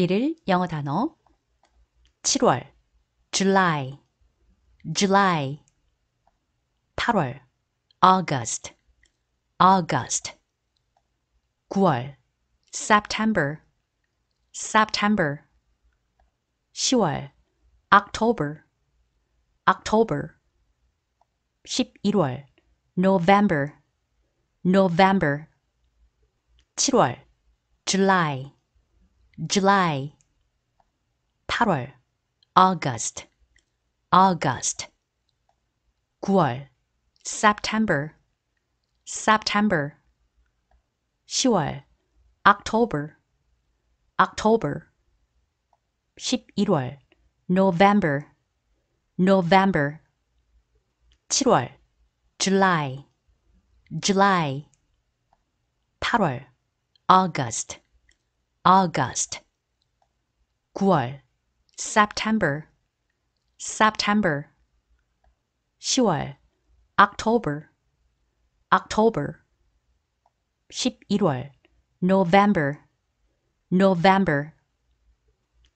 1일 영어 단어 7월 July July 8월 August August 9월 September September 10월 October October 11월 November November 7월 July July 8월, August, August 9월, September, September 10월, October, October 11월, November, November 7월, July, July 8월, August August. 九월 September. September. 10월 October. October. 11월 November. November.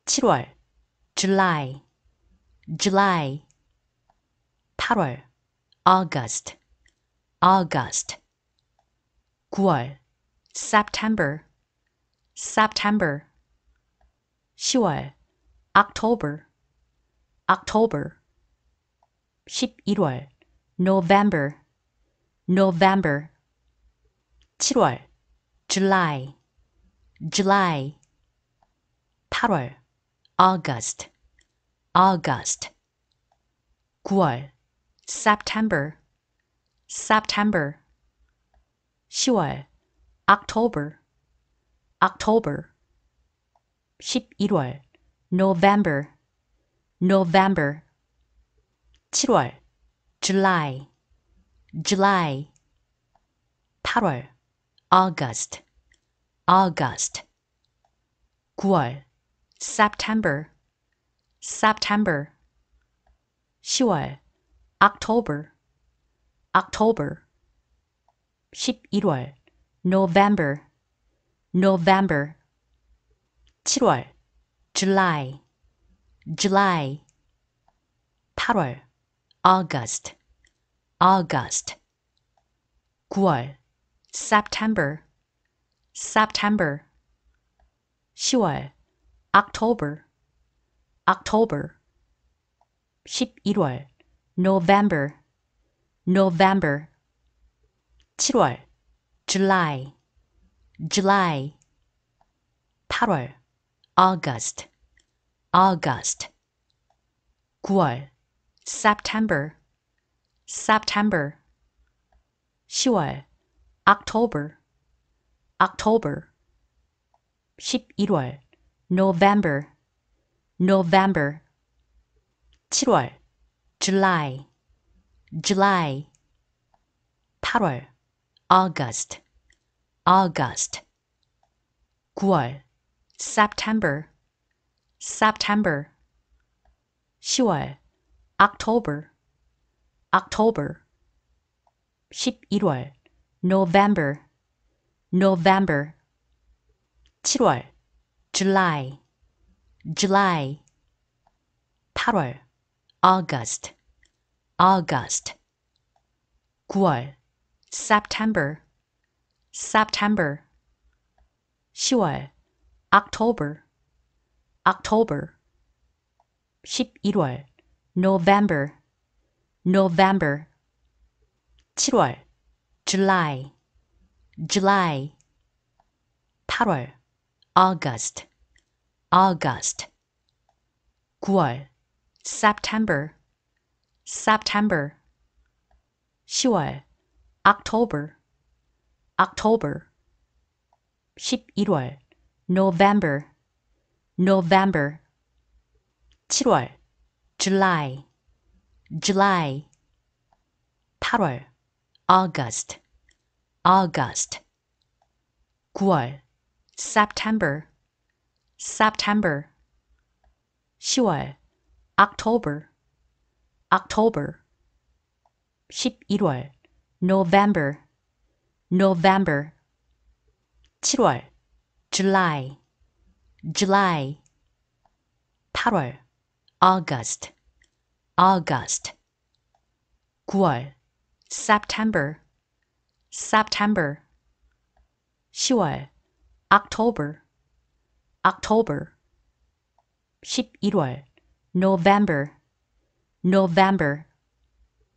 7월 July. July. 8월 August. August. 9월 September. September 10월, October, October 11월, November, November 7월, July, July 8월, August, August 9월, September, September 10월, October October 11월 November November 7월 July July 8월 August August 9월 September September 10월 October October 11월 November November 7월 July July 8월 August August 9월 September September 10월 October October 11월 November November 7월 July July 8월, August, August 9월, September, September 10월, October, October 11월, November, November 7월, July, July 8월, August August. 滚 September. September. 10월 October. October. 11월 November. November. 7월 July. July. 8월 August. August. 9월 September. September 10월 October October 11월 November November 7월 July July 8월 August August 9월 September September 10월 October October 11월 November November 7월 July July 8월 August August 9월 September September 10월 October October 11월 November November 7월 July July 8월 August August 9월 September September 10월 October October 11월 November November